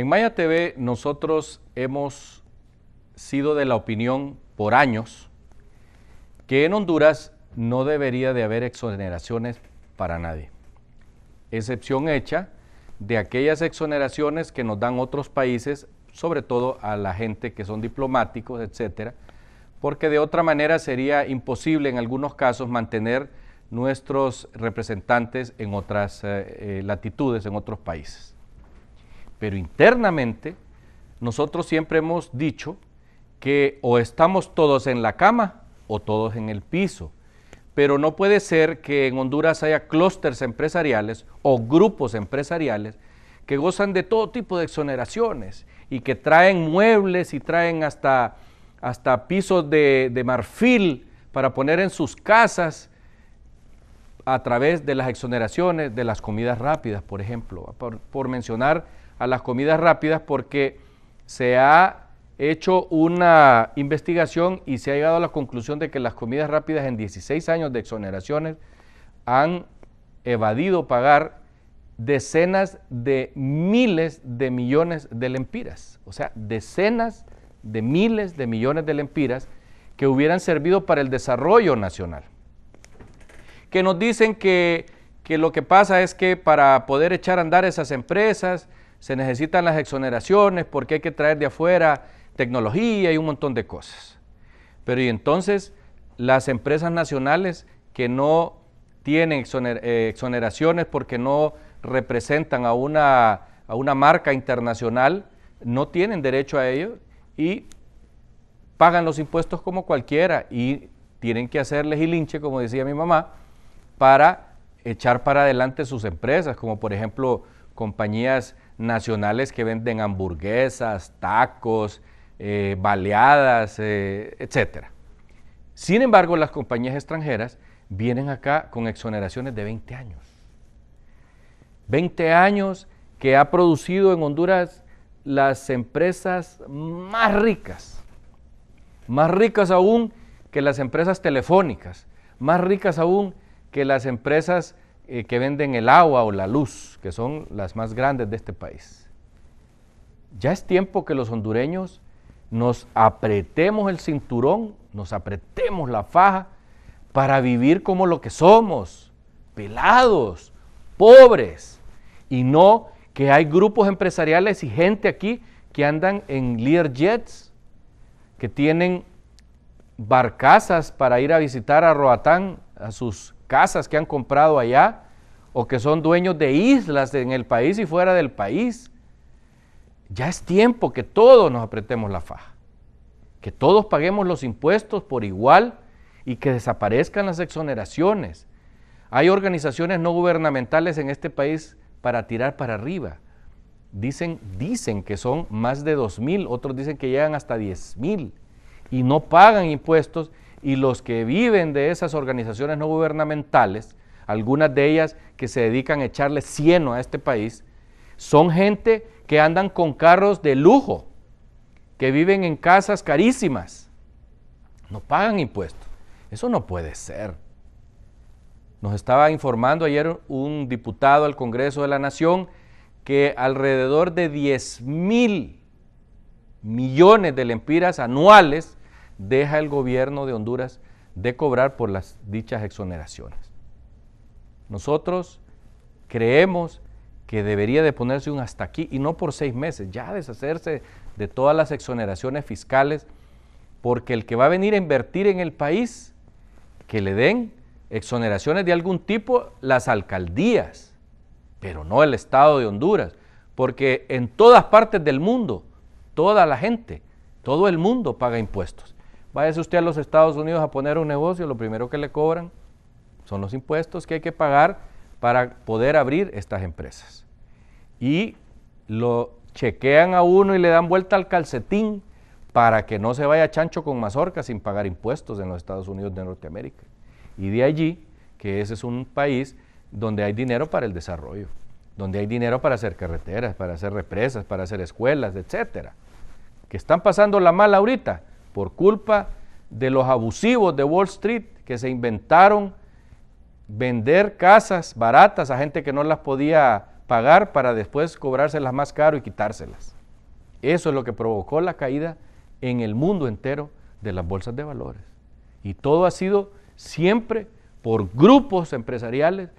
En Maya TV nosotros hemos sido de la opinión por años que en Honduras no debería de haber exoneraciones para nadie, excepción hecha de aquellas exoneraciones que nos dan otros países, sobre todo a la gente que son diplomáticos, etcétera, porque de otra manera sería imposible en algunos casos mantener nuestros representantes en otras eh, eh, latitudes, en otros países. Pero internamente, nosotros siempre hemos dicho que o estamos todos en la cama o todos en el piso. Pero no puede ser que en Honduras haya clústeres empresariales o grupos empresariales que gozan de todo tipo de exoneraciones y que traen muebles y traen hasta, hasta pisos de, marfil para poner en sus casas a través de las exoneraciones de las comidas rápidas, por ejemplo, por mencionar a las comidas rápidas porque se ha hecho una investigación y se ha llegado a la conclusión de que las comidas rápidas en 16 años de exoneraciones han evadido pagar decenas de miles de millones de lempiras, o sea, decenas de miles de millones de lempiras que hubieran servido para el desarrollo nacional. Que nos dicen que, que lo que pasa es que para poder echar a andar esas empresas, se necesitan las exoneraciones porque hay que traer de afuera tecnología y un montón de cosas. Pero y entonces las empresas nacionales que no tienen eh, exoneraciones porque no representan a una, a una marca internacional, no tienen derecho a ello y pagan los impuestos como cualquiera y tienen que hacerles hilinche, como decía mi mamá, para echar para adelante sus empresas, como por ejemplo compañías nacionales que venden hamburguesas, tacos, eh, baleadas, eh, etcétera. etc. Sin embargo, las compañías extranjeras vienen acá con exoneraciones de 20 años. 20 años que ha producido en Honduras las empresas más ricas, más ricas aún que las empresas telefónicas, más ricas aún que las empresas eh, que venden el agua o la luz, que son las más grandes de este país. Ya es tiempo que los hondureños nos apretemos el cinturón, nos apretemos la faja para vivir como lo que somos, pelados, pobres, y no que hay grupos empresariales y gente aquí que andan en Lear Jets, que tienen barcazas para ir a visitar a Roatán, a sus casas que han comprado allá o que son dueños de islas en el país y fuera del país. Ya es tiempo que todos nos apretemos la faja, que todos paguemos los impuestos por igual y que desaparezcan las exoneraciones. Hay organizaciones no gubernamentales en este país para tirar para arriba. Dicen, dicen que son más de 2.000, otros dicen que llegan hasta 10.000 y no pagan impuestos y los que viven de esas organizaciones no gubernamentales, algunas de ellas que se dedican a echarle cieno a este país, son gente que andan con carros de lujo, que viven en casas carísimas, no pagan impuestos. Eso no puede ser. Nos estaba informando ayer un diputado al Congreso de la Nación que alrededor de 10 mil millones de lempiras anuales deja el gobierno de Honduras de cobrar por las dichas exoneraciones. Nosotros creemos que debería de ponerse un hasta aquí y no por seis meses, ya deshacerse de todas las exoneraciones fiscales, porque el que va a venir a invertir en el país, que le den exoneraciones de algún tipo las alcaldías, pero no el Estado de Honduras, porque en todas partes del mundo, toda la gente, todo el mundo paga impuestos. Váyase usted a los Estados Unidos a poner un negocio, lo primero que le cobran son los impuestos que hay que pagar para poder abrir estas empresas. Y lo chequean a uno y le dan vuelta al calcetín para que no se vaya chancho con mazorca sin pagar impuestos en los Estados Unidos de Norteamérica. Y de allí que ese es un país donde hay dinero para el desarrollo, donde hay dinero para hacer carreteras, para hacer represas, para hacer escuelas, etcétera. Que están pasando la mala ahorita, por culpa de los abusivos de Wall Street que se inventaron vender casas baratas a gente que no las podía pagar para después cobrárselas más caro y quitárselas. Eso es lo que provocó la caída en el mundo entero de las bolsas de valores. Y todo ha sido siempre por grupos empresariales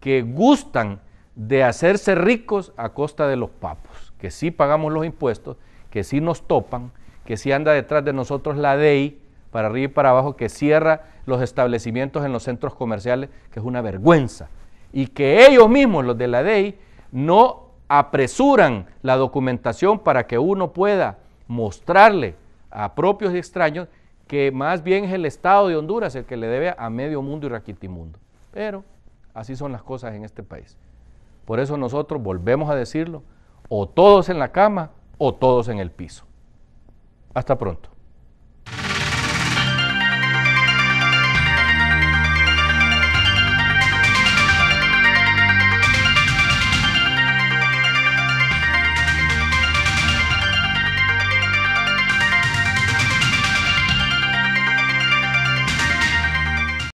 que gustan de hacerse ricos a costa de los papos, que sí pagamos los impuestos, que sí nos topan, que si anda detrás de nosotros la DEI, para arriba y para abajo, que cierra los establecimientos en los centros comerciales, que es una vergüenza. Y que ellos mismos, los de la DEI, no apresuran la documentación para que uno pueda mostrarle a propios y extraños que más bien es el Estado de Honduras el que le debe a medio mundo y raquitimundo. Pero así son las cosas en este país. Por eso nosotros volvemos a decirlo, o todos en la cama o todos en el piso. Hasta pronto.